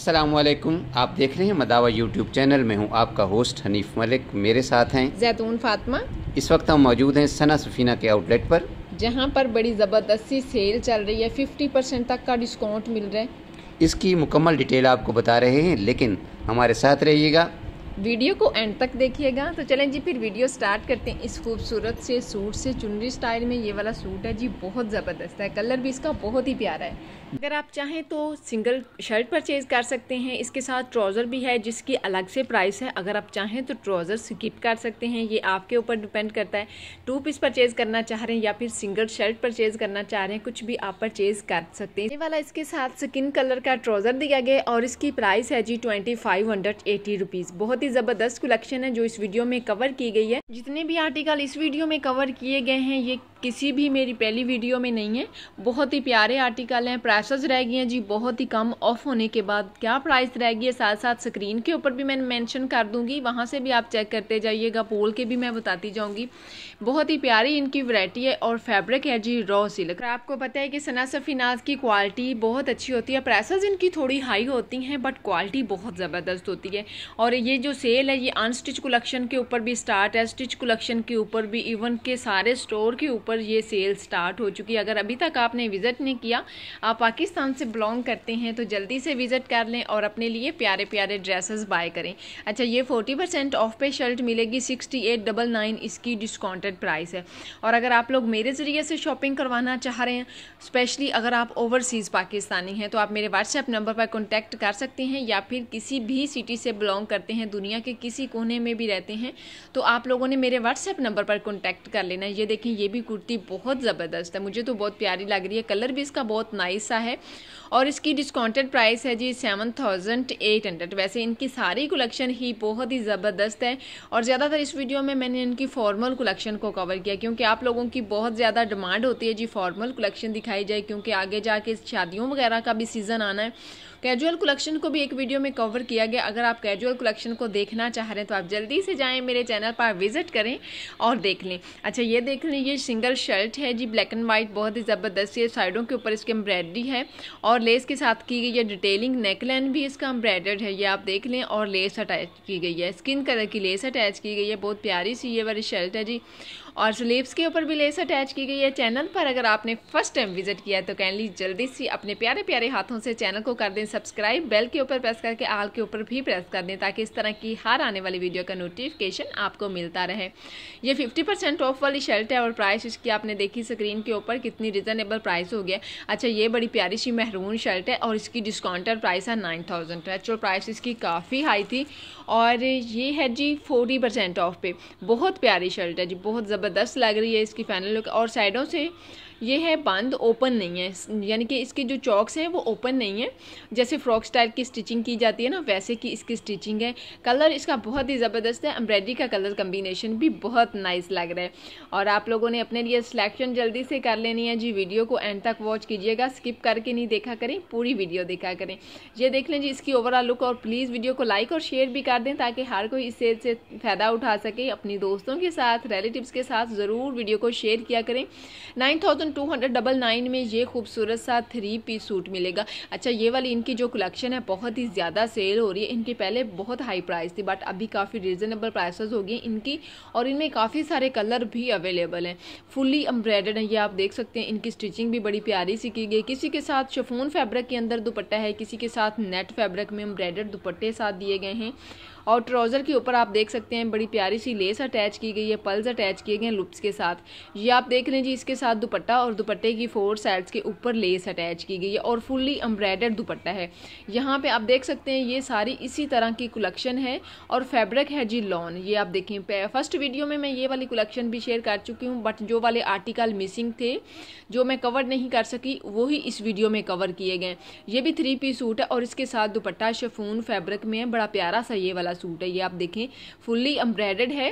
असलम आप देख रहे हैं मदावा यूट्यूब चैनल में हूँ आपका होस्ट हनीफ मलिक मेरे साथ हैं जैतून फातमा इस वक्त हम मौजूद हैं सना सफीना के आउटलेट पर जहाँ पर बड़ी ज़बरदस्ती सेल चल रही है 50 परसेंट तक का डिस्काउंट मिल रहा है इसकी मुकम्मल डिटेल आपको बता रहे हैं लेकिन हमारे साथ रहिएगा वीडियो को एंड तक देखिएगा तो चलें जी फिर वीडियो स्टार्ट करते हैं इस खूबसूरत से सूट से चुनरी स्टाइल में ये वाला सूट है जी बहुत ज़बरदस्त है कलर भी इसका बहुत ही प्यारा है अगर आप चाहें तो सिंगल शर्ट परचेज़ कर सकते हैं इसके साथ ट्राउज़र भी है जिसकी अलग से प्राइस है अगर आप चाहें तो ट्राउज़र स्किप कर सकते हैं ये आपके ऊपर डिपेंड करता है टू पीस परचेज़ करना चाह रहे हैं या फिर सिंगल शर्ट परचेज़ करना चाह रहे हैं कुछ भी आप परचेज़ कर सकते हैं ये वाला इसके साथ स्किन कलर का ट्राउज़र दिया गया और इसकी प्राइस है जी ट्वेंटी फाइव बहुत ही ज़बरदस्त कलेक्शन है जो इस वीडियो में कवर की गई है जितने भी आर्टिकल इस वीडियो में कवर किए गए हैं ये किसी भी मेरी पहली वीडियो में नहीं है बहुत ही प्यारे आर्टिकल हैं प्राइसेस रह गई हैं जी बहुत ही कम ऑफ होने के बाद क्या प्राइस रह गई है साथ साथ स्क्रीन के ऊपर भी मैं मेंशन कर दूंगी वहाँ से भी आप चेक करते जाइएगा पोल के भी मैं बताती जाऊँगी बहुत ही प्यारी इनकी वैरायटी है और फैब्रिक है जी रॉ सिल्क आपको पता है कि सना सफीनाज की क्वालिटी बहुत अच्छी होती है प्राइसेज इनकी थोड़ी हाई होती हैं बट क्वालिटी बहुत ज़बरदस्त होती है और ये जो सेल है ये अनस्टिच कलेक्शन के ऊपर भी स्टार्ट है स्टिच कलेक्शन के ऊपर भी इवन के सारे स्टोर के ऊपर ऊपर ये सेल स्टार्ट हो चुकी है अगर अभी तक आपने विज़िट नहीं किया आप पाकिस्तान से बिलोंग करते हैं तो जल्दी से विज़िट कर लें और अपने लिए प्यारे प्यारे ड्रेसेस बाय करें अच्छा ये फोर्टी परसेंट ऑफ पे शर्ट मिलेगी सिक्सटी एट डबल नाइन इसकी डिस्काउंटेड प्राइस है और अगर आप लोग मेरे ज़रिए से शॉपिंग करवाना चाह रहे हैं स्पेशली अगर आप ओवरसीज़ पाकिस्तानी हैं तो आप मेरे व्हाट्सएप नंबर पर कॉन्टैक्ट कर सकते हैं या फिर किसी भी सिटी से बिलोंग करते हैं दुनिया के किसी कोने में भी रहते हैं तो आप लोगों ने मेरे व्हाट्सएप नंबर पर कॉन्टैक्ट कर लेना ये देखें ये भी कुर्ती कुर्ती बहुत ज़बरदस्त है मुझे तो बहुत प्यारी लग रही है कलर भी इसका बहुत नाइस सा है और इसकी डिस्काउंटेड प्राइस है जी सेवन थाउजेंड एट हंड्रेड वैसे इनकी सारी कलेक्शन ही बहुत ही ज़बरदस्त है और ज़्यादातर इस वीडियो में मैंने इनकी फॉर्मल कलेक्शन को कवर किया क्योंकि आप लोगों की बहुत ज़्यादा डिमांड होती है जी फॉर्मल कलेक्शन दिखाई जाए क्योंकि आगे जाके शादियों वगैरह का भी सीज़न आना है कैजुअल कलेक्शन को भी एक वीडियो में कवर किया गया अगर आप कैजुअल कलेक्शन को देखना चाह रहे हैं तो आप जल्दी से जाएँ मेरे चैनल पर विज़िट करें और देख लें अच्छा ये देख लें ये सिंगल कलर शर्ट है जी ब्लैक एंड वाइट बहुत ही ज़बरदस्त है साइडों के ऊपर इसकी एम्ब्रॉयडरी है और लेस के साथ की गई है डिटेलिंग नेकलाइन भी इसका एम्ब्रॉयडर्ड है ये आप देख लें और लेस अटैच की गई है स्किन कलर की लेस अटैच की गई है बहुत प्यारी सी ये वाली शर्ट है जी और स्लीव्स के ऊपर भी लेस अटैच की गई है चैनल पर अगर आपने फर्स्ट टाइम विजिट किया है तो कैंडली जल्दी से अपने प्यारे प्यारे हाथों से चैनल को कर दें सब्सक्राइब बेल के ऊपर प्रेस करके आल के ऊपर भी प्रेस कर दें ताकि इस तरह की हर आने वाली वीडियो का नोटिफिकेशन आपको मिलता रहे ये फिफ्टी ऑफ वाली शर्ट है और प्राइस इसकी आपने देखी स्क्रीन के ऊपर कितनी रिजनेबल प्राइस हो गया अच्छा ये बड़ी प्यारी सी महरून शर्ट है और इसकी डिस्काउंटर प्राइस है नाइन थाउजेंड एक्चुअल प्राइस इसकी काफ़ी हाई थी और ये है जी फोर्टी परसेंट ऑफ पे बहुत प्यारी शर्ट है जी बहुत ज़बरदस्त लग रही है इसकी फाइनल लुक और साइडों से ये है बंद ओपन नहीं है यानी कि इसके जो चौकस हैं वो ओपन नहीं है जैसे फ्रॉक स्टाइल की स्टिचिंग की जाती है ना वैसे की इसकी स्टिचिंग है कलर इसका बहुत ही ज़बरदस्त है एम्ब्रॉयडरी का कलर कम्बिनेशन भी बहुत नाइस लग रहा है और आप लोगों ने अपने लिए सिलेक्शन जल्दी से कर लेनी है जी वीडियो को एंड तक वॉच कीजिएगा स्किप करके नहीं देखा करें पूरी वीडियो देखा करें ये देख लें जी इसकी ओवरऑल लुक और प्लीज़ वीडियो को लाइक और शेयर भी कर दें ताकि हर कोई इससे से फ़ायदा उठा सके अपनी दोस्तों के साथ रिलेटिव्स के साथ ज़रूर वीडियो को शेयर किया करें nine two hundred double nine में ये खूबसूरत सा थ्री पीस सूट मिलेगा अच्छा ये वाली इनकी जो कलेक्शन है बहुत ही ज़्यादा सेल हो रही है इनकी पहले बहुत हाई प्राइस थी बट अभी काफ़ी रिजनेबल प्राइसेस हो गई इनकी और इनमें काफ़ी सारे कलर भी अवेलेबल हैं फुली एम्ब्रॉयडर्ड है ये आप देख सकते हैं इनकी स्टिचिंग भी बड़ी प्यारी सी की गई किसी के साथ शफोन फैब्रिक के अंदर दुपट्टा है किसी के साथ नेट फैब्रिक में एम्ब्रॉयडर्ड दुपट्टे साथ दिए गए हैं और ट्राउज़र के ऊपर आप देख सकते हैं बड़ी प्यारी सी लेस अटैच की गई है पल्स अटैच किए गए हैं लुप्स के साथ ये आप देख लें जी इसके साथ दुपट्टा और दुपट्टे की फोर साइड्स के ऊपर लेस अटैच की गई है और फुल्ली एम्ब्रॉयडर्ड दुपट्टा है यहाँ पर आप देख सकते हैं ये सारी इसी तरह की कलेक्शन है और फैब्रिक है जी लॉन ये आप देखें फर्स्ट वीडियो में मैं ये वाली कलेक्शन भी शेयर कर चुकी हूँ बट जो वाले आर्टिकल मिसिंग थे जो मैं कवर नहीं कर सकी वही इस वीडियो में कवर किए गए ये भी थ्री पीस सूट है और इसके साथ दुपट्टा शफून फैब्रिक में बड़ा प्यारा सा ये वाला वाला सूट है ये आप देखें फुल्ली एम्ब्रॉयड है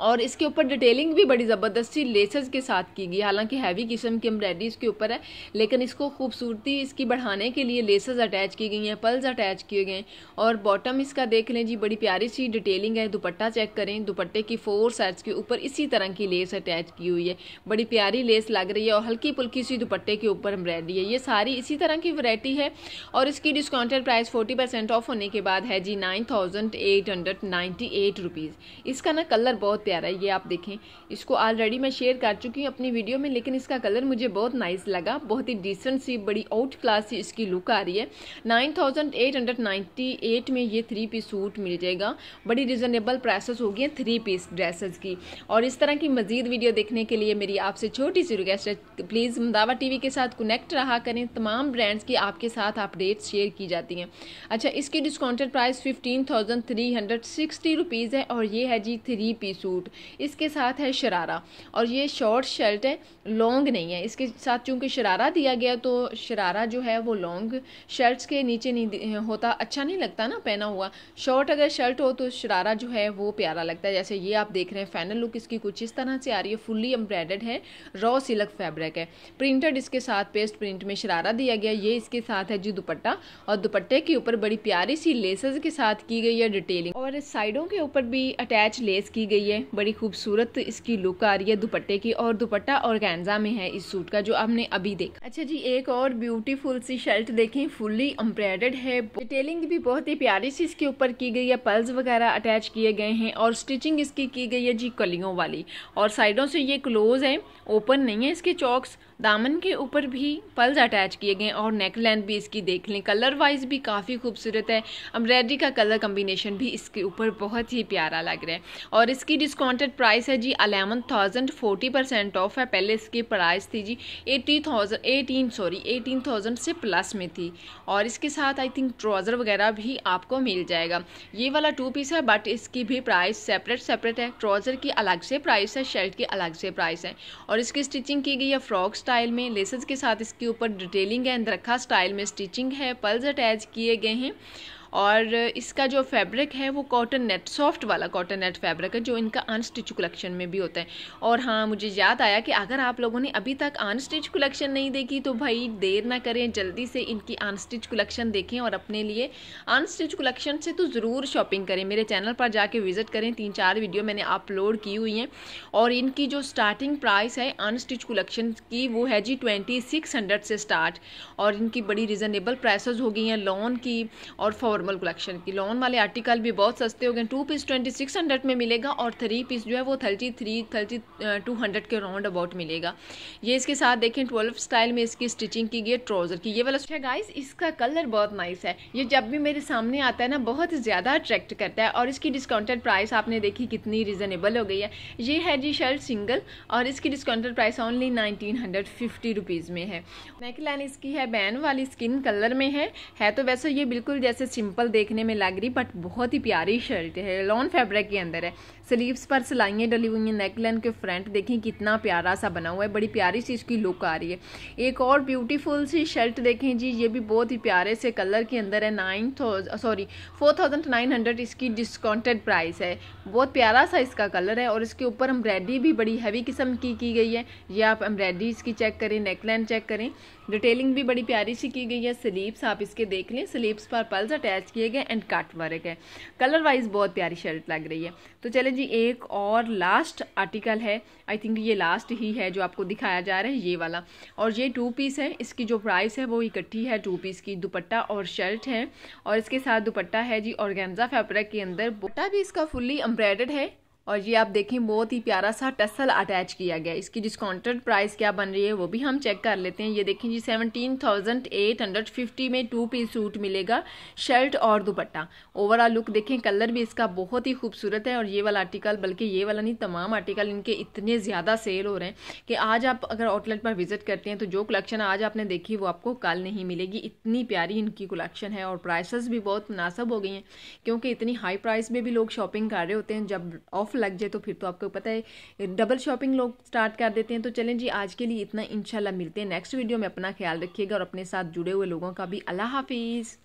और इसके ऊपर डिटेलिंग भी बड़ी ज़बरदस्ती लेसेस के साथ की गई हालांकि हैवी किस्म की एम्ब्रायडरी इसके ऊपर है लेकिन इसको खूबसूरती इसकी बढ़ाने के लिए लेसेस अटैच की गई हैं पल्स अटैच किए गए हैं और बॉटम इसका देख लें जी बड़ी प्यारी सी डिटेलिंग है दुपट्टा चेक करें दुपट्टे की फोर साइड्स के ऊपर इसी तरह की लेस अटैच की हुई है बड़ी प्यारी लेस लग रही है और हल्की पुल्की सी दुपट्टे के ऊपर एम्ब्रायडरी है ये सारी इसी तरह की वैरायटी है और इसकी discounted price forty percent off होने के बाद है जी nine thousand eight hundred ninety eight rupees इसका ना कलर बहुत बहुत प्यारा है ये आप देखें इसको ऑलरेडी मैं शेयर कर चुकी हूँ अपनी वीडियो में लेकिन इसका कलर मुझे बहुत नाइस लगा बहुत ही डिसेंट सी बड़ी आउट क्लास सी इसकी लुक आ रही है नाइन में ये थ्री पीस सूट मिल जाएगा बड़ी रिजनेबल प्राइसेस हो गई हैं थ्री पीस ड्रेसेस की और इस तरह की मजीद वीडियो देखने के लिए मेरी आपसे छोटी सी रिक्वेस्ट है प्लीज़ मदावा टीवी के साथ कनेक्ट रहा करें तमाम ब्रांड्स की आपके साथ अपडेट्स शेयर की जाती हैं अच्छा इसकी discounted price fifteen thousand three hundred sixty rupees है और ये है जी थ्री पीस सूट सूट इसके साथ है शरारा और ये शॉर्ट शर्ट है लॉन्ग नहीं है इसके साथ चूंकि शरारा दिया गया तो शरारा जो है वो लॉन्ग शर्ट्स के नीचे नहीं होता अच्छा नहीं लगता ना पहना हुआ शॉर्ट अगर शर्ट हो तो शरारा जो है वो प्यारा लगता है जैसे ये आप देख रहे हैं फाइनल लुक इसकी कुछ इस तरह से आ रही है फुल्ली एम्ब्रॉयडर्ड है रॉ सिलक फैब्रिक है प्रिंटेड इसके साथ पेस्ट प्रिंट में शरारा दिया गया ये इसके साथ है जी दुपट्टा और दुपट्टे के ऊपर बड़ी प्यारी सी लेसेस के साथ की गई है डिटेलिंग और साइडों के ऊपर भी अटैच लेस की गई है बड़ी खूबसूरत इसकी लुक आ रही है दुपट्टे की और दुपट्टा और कैंजा में है इस सूट का जो आपने अभी देखा अच्छा जी एक और ब्यूटीफुल सी शर्ट देखें फुल्ली अम्ब्रेडेड है डिटेलिंग भी बहुत ही प्यारी सी इसके ऊपर की गई है पल्स वगैरह अटैच किए गए हैं और स्टिचिंग इसकी की गई है जी कलियों वाली और साइडों से ये क्लोज है ओपन नहीं है इसके चौक्स दामन के ऊपर भी पल्स अटैच किए गए और नेक लेंथ भी इसकी देख लें कलर वाइज भी काफ़ी खूबसूरत है अम्ब्रेडरी का कलर कम्बिनेशन भी इसके ऊपर बहुत ही प्यारा लग रहा है और इसकी डिस्काउंटेड प्राइस है जी eleven thousand forty percent off है पहले इसकी प्राइस थी जी eighty thousand eighteen sorry eighteen thousand से प्लस में थी और इसके साथ आई थिंक ट्राउज़र वगैरह भी आपको मिल जाएगा ये वाला टू पीस है बट इसकी भी प्राइस सेपरेट सेपरेट है ट्राउज़र की अलग से प्राइस है शर्ट की अलग से प्राइस है और इसकी स्टिचिंग की गई है फ्रॉक स्टाइल स्टाइल में लेसेस के साथ इसके ऊपर डिटेलिंग है अंदरखा स्टाइल में स्टिचिंग है पल्स अटैच किए गए हैं और इसका जो फैब्रिक है वो कॉटन नेट सॉफ्ट वाला कॉटन नेट फैब्रिक है जो इनका अनस्टिच कलेक्शन में भी होता है और हाँ मुझे याद आया कि अगर आप लोगों ने अभी तक अनस्टिच कलेक्शन नहीं देखी तो भाई देर ना करें जल्दी से इनकी अनस्टिच कलेक्शन देखें और अपने लिए अनस्टिच कलेक्शन से तो ज़रूर शॉपिंग करें मेरे चैनल पर जाके विज़िट करें तीन चार वीडियो मैंने अपलोड की हुई हैं और इनकी जो स्टार्टिंग प्राइस है अनस्टिच कलेक्शन की वो है जी ट्वेंटी सिक्स हंड्रेड से स्टार्ट और इनकी बड़ी रिजनेबल प्राइस हो गई हैं लॉन की और फॉर नॉर्मल कलेक्शन की लॉन वाले आर्टिकल भी बहुत सस्ते हो गए two piece twenty six hundred में मिलेगा और थ्री पीस जो है वो thirty three thirty two hundred के राउंड अबाउट मिलेगा ये इसके साथ देखें ट्वेल्व स्टाइल में इसकी स्टिचिंग की गई ट्राउज़र की ये वाला अच्छा गाइस इसका कलर बहुत नाइस है ये जब भी मेरे सामने आता है ना बहुत ज़्यादा अट्रैक्ट करता है और इसकी डिस्काउंटेड प्राइस आपने देखी कितनी रिजनेबल हो गई है ये है जी शर्ट सिंगल और इसकी discounted price only nineteen hundred fifty rupees में है नेकलाइन इसकी है बैन वाली स्किन कलर में है है तो वैसे ये बिल्कुल जैसे सिंपल सिंपल देखने में लग रही बट बहुत ही प्यारी शर्ट है लॉन फैब्रिक के अंदर है स्लीव्स पर सिलाइयाँ डली हुई हैं नेक लाइन के फ्रंट देखें कितना प्यारा सा बना हुआ है बड़ी प्यारी सी इसकी लुक आ रही है एक और ब्यूटीफुल सी शर्ट देखें जी ये भी बहुत ही प्यारे से कलर के अंदर है nine sorry four thousand nine hundred इसकी डिस्काउंटेड प्राइस है बहुत प्यारा सा इसका कलर है और इसके ऊपर एम्ब्रॉयडरी भी बड़ी हैवी किस्म की की गई है ये आप एम्ब्रॉयडरी इसकी चेक करें नेकलाइन चेक करें डिटेलिंग भी बड़ी प्यारी सी की गई है स्लीव्स आप इसके देख लें स्लीव्स पर पल्स अटैच अटैच किए गए एंड कट वर्क है कलर वाइज बहुत प्यारी शर्ट लग रही है तो चले जी एक और लास्ट आर्टिकल है आई थिंक ये लास्ट ही है जो आपको दिखाया जा रहा है ये वाला और ये टू पीस है इसकी जो प्राइस है वो इकट्ठी है टू पीस की दुपट्टा और शर्ट है और इसके साथ दुपट्टा है जी और फैब्रिक के अंदर बुट्टा भी इसका फुल्ली एम्ब्रॉयडर्ड है और ये आप देखें बहुत ही प्यारा सा टसल अटैच किया गया इसकी डिस्काउंटेड प्राइस क्या बन रही है वो भी हम चेक कर लेते हैं ये देखें जी seventeen thousand eight hundred fifty में टू पीस सूट मिलेगा शर्ट और दुपट्टा ओवरऑल लुक देखें कलर भी इसका बहुत ही खूबसूरत है और ये वाला आर्टिकल बल्कि ये वाला नहीं तमाम आर्टिकल इनके इतने ज़्यादा सेल हो रहे हैं कि आज आप अगर आउटलेट पर विजिट करते हैं तो जो कलेक्शन आज आपने देखी वो आपको कल नहीं मिलेगी इतनी प्यारी इनकी कलेक्शन है और प्राइसेस भी बहुत मुनासब हो गई हैं क्योंकि इतनी हाई प्राइस में भी लोग शॉपिंग कर रहे होते हैं जब ऑफ ऑफ लग जाए तो फिर तो आपको पता है डबल शॉपिंग लोग स्टार्ट कर देते हैं तो चलें जी आज के लिए इतना इंशाल्लाह मिलते हैं नेक्स्ट वीडियो में अपना ख्याल रखिएगा और अपने साथ जुड़े हुए लोगों का भी अल्लाह हाफिज़